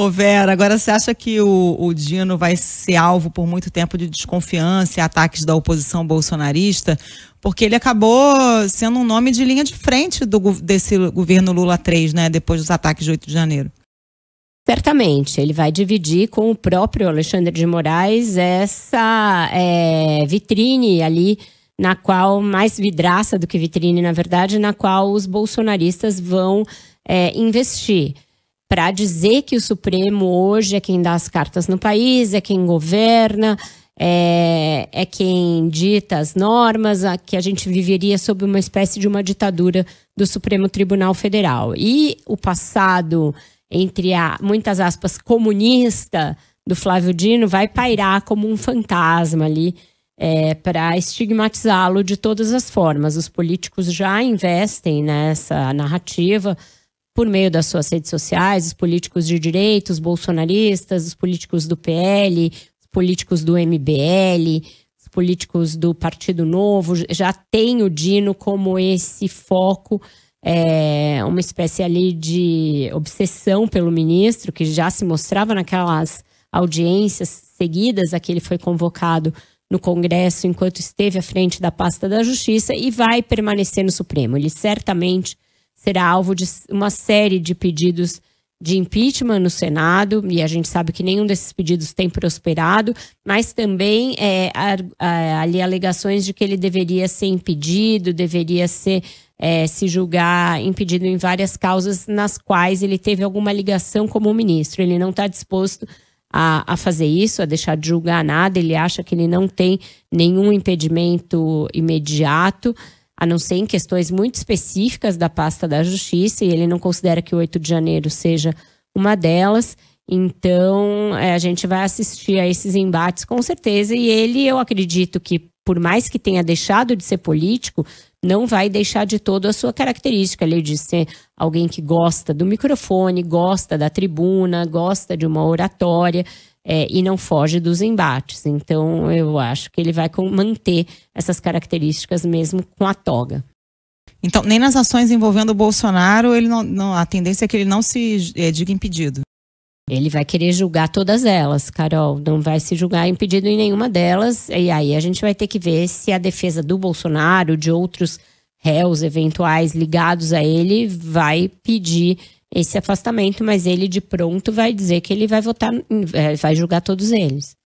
Ô Vera, agora você acha que o, o, Dino vai ser alvo por muito tempo de desconfiança e ataques da oposição bolsonarista? Porque ele acabou sendo um nome de linha de frente do, desse governo Lula 3, né? Depois dos ataques de 8 de janeiro. Certamente, ele vai dividir com o próprio Alexandre de Moraes essa é, vitrine ali na qual, mais vidraça do que vitrine, na verdade, na qual os bolsonaristas vão é, investir para dizer que o Supremo hoje é quem dá as cartas no país, é quem governa, é, é, quem dita as normas, a, que a gente viveria sob uma espécie de uma ditadura do Supremo Tribunal Federal. E o passado, entre a, muitas aspas, comunista do Flávio Dino vai pairar como um fantasma ali é, para estigmatizá-lo de todas as formas. Os políticos já investem nessa narrativa por meio das suas redes sociais, os políticos de direitos os bolsonaristas, os políticos do PL, os políticos do MBL, os políticos do Partido Novo, já tem o Dino como esse foco, é, uma espécie ali de obsessão pelo ministro, que já se mostrava naquelas audiências seguidas a que ele foi convocado no Congresso enquanto esteve à frente da pasta da Justiça e vai permanecer no Supremo. Ele certamente será alvo de uma série de pedidos de impeachment no Senado, e a gente sabe que nenhum desses pedidos tem prosperado, mas também é, ali alegações de que ele deveria ser impedido, deveria ser é, se julgar impedido em várias causas nas quais ele teve alguma ligação como ministro. Ele não está disposto a, a, fazer isso, a deixar de julgar nada, ele acha que ele não tem nenhum impedimento imediato a não ser em questões muito específicas da pasta da Justiça, e ele não considera que o 8 de janeiro seja uma delas. Então, é, a gente vai assistir a esses embates com certeza, e ele, eu acredito que, por mais que tenha deixado de ser político, não vai deixar de todo a sua característica ali de ser alguém que gosta do microfone, gosta da tribuna, gosta de uma oratória é, e não foge dos embates. Então, eu acho que ele vai manter essas características mesmo com a toga. Então, nem nas ações envolvendo o Bolsonaro, ele não, não a tendência é que ele não se é, diga impedido. Ele vai querer julgar todas elas, Carol. Não vai se julgar impedido em nenhuma delas. E aí a gente vai ter que ver se a defesa do Bolsonaro, de outros réus eventuais ligados a ele, vai pedir esse afastamento, mas ele de pronto vai dizer que ele vai votar, é, vai julgar todos eles.